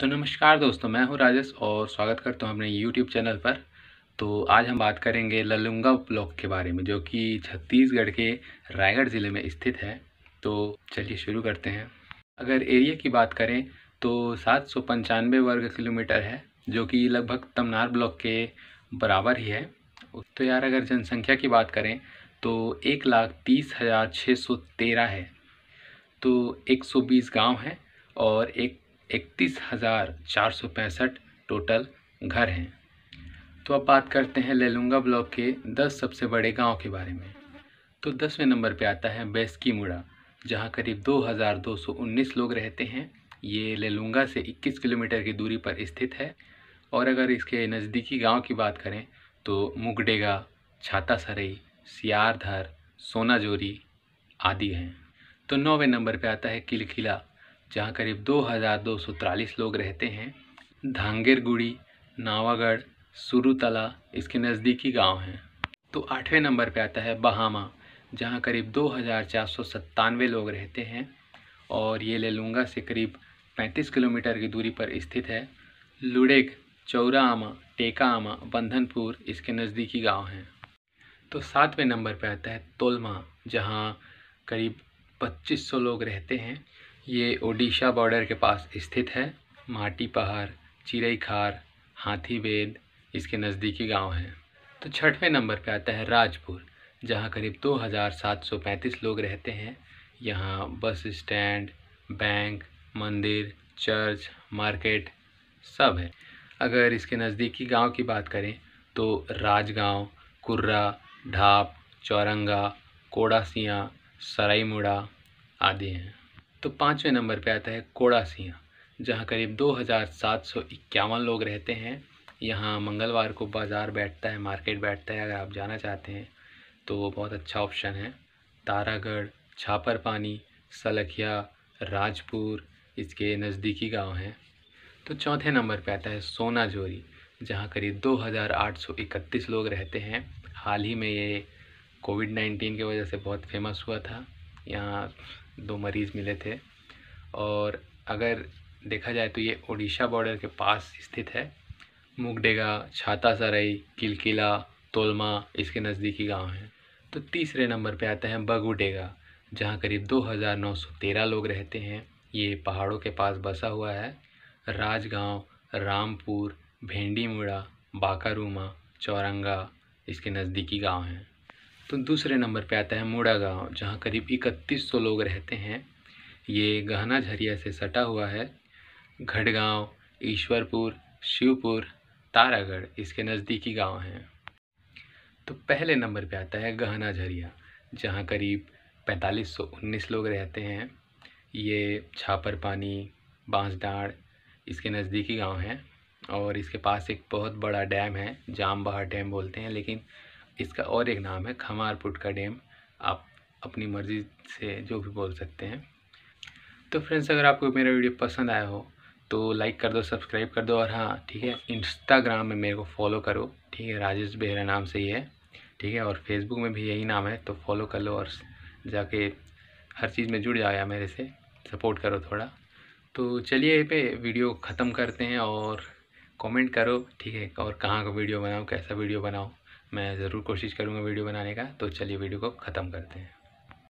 तो नमस्कार दोस्तों मैं हूं राजेश और स्वागत करता हूं अपने YouTube चैनल पर तो आज हम बात करेंगे ललुंगा ब्लॉक के बारे में जो कि छत्तीसगढ़ के रायगढ़ ज़िले में स्थित है तो चलिए शुरू करते हैं अगर एरिया की बात करें तो सात सौ पंचानवे वर्ग किलोमीटर है जो कि लगभग तमनार ब्लॉक के बराबर ही है तो यार अगर जनसंख्या की बात करें तो एक लाख तीस हज़ार छः सौ तेरह है तो एक सौ बीस गाँव हैं और एक इकतीस हज़ार चार सौ पैंसठ टोटल घर हैं तो अब बात करते हैं लेलुंगा ब्लॉक के दस सबसे बड़े गांव के बारे में तो दसवें नंबर पे आता है बैसकी मुड़ा जहाँ करीब 2,219 लोग रहते हैं ये लेलुंगा से 21 किलोमीटर की दूरी पर स्थित है और अगर इसके नज़दीकी गांव की बात करें तो मुगडेगा छाता सरई सियारधर सोनाजोरी आदि हैं तो नौवें नंबर पर आता है किलखिला जहाँ करीब 2,243 लोग रहते हैं धांगेरगुड़ी नावागढ़ सुरुतला इसके नज़दीकी गांव हैं तो आठवें नंबर पे आता है बहामा जहाँ करीब दो लोग रहते हैं और ये लेलुंगा से करीब 35 किलोमीटर की दूरी पर स्थित है लुडेक चौरा आमा टेका आमा बंधनपुर इसके नज़दीकी गांव हैं तो सातवें नंबर पर आता है तोलमा जहाँ करीब 2500 लोग रहते हैं ये ओडिशा बॉर्डर के पास स्थित है माटी पहाड़ हाथी हाथीबेद इसके नज़दीकी गांव हैं तो छठवें नंबर पे आता है राजपुर जहां करीब 2735 लोग रहते हैं यहां बस स्टैंड बैंक मंदिर चर्च मार्केट सब है अगर इसके नज़दीकी गांव की बात करें तो राजगांव कुर्रा ढाप चौरंगा कोड़ासियाँ सराईमुड़ा आदि हैं तो पाँचवें नंबर पे आता है कोड़ा सिंह जहाँ करीब इक्यावन लोग रहते हैं यहाँ मंगलवार को बाज़ार बैठता है मार्केट बैठता है अगर आप जाना चाहते हैं तो वो बहुत अच्छा ऑप्शन है तारागढ़ छापर पानी सलखिया राजपुर इसके नज़दीकी गांव हैं तो चौथे नंबर पे आता है सोनाजोरी जहाँ करीब 2831 लोग रहते हैं हाल ही में ये कोविड 19 की वजह से बहुत फेमस हुआ था यहाँ दो मरीज़ मिले थे और अगर देखा जाए तो ये ओडिशा बॉर्डर के पास स्थित है मुगडेगा छाता सराई किलकिला तोलमा इसके नज़दीकी गांव हैं तो तीसरे नंबर पे आते हैं बगुडेगा जहां करीब 2,913 लोग रहते हैं ये पहाड़ों के पास बसा हुआ है राजगांव रामपुर भेंडीमुड़ा बाकारूमा चौरंगा इसके नज़दीकी गांव हैं तो दूसरे नंबर पे आता है मोड़ा गांव जहाँ करीब इकतीस सौ लोग रहते हैं ये गहना झरिया से सटा हुआ है घटगांव ईश्वरपुर शिवपुर तारागढ़ इसके नज़दीकी गांव हैं तो पहले नंबर पे आता है गहना झरिया जहाँ करीब पैंतालीस सौ उन्नीस लोग रहते हैं ये छापर पानी बाँसडाड़ इसके नज़दीकी गांव हैं और इसके पास एक बहुत बड़ा डैम है जाम डैम बोलते हैं लेकिन इसका और एक नाम है खमारपुट का डैम आप अपनी मर्ज़ी से जो भी बोल सकते हैं तो फ्रेंड्स अगर आपको मेरा वीडियो पसंद आया हो तो लाइक कर दो सब्सक्राइब कर दो और हाँ ठीक है इंस्टाग्राम में मेरे को फॉलो करो ठीक है राजेश बेहरा नाम से ही है ठीक है और फेसबुक में भी यही नाम है तो फॉलो कर लो और जाके हर चीज़ में जुड़ जाया मेरे से सपोर्ट करो थोड़ा तो चलिए पे वीडियो ख़त्म करते हैं और कमेंट करो ठीक है और कहाँ का वीडियो बनाओ कैसा वीडियो बनाओ मैं ज़रूर कोशिश करूँगा वीडियो बनाने का तो चलिए वीडियो को ख़त्म करते हैं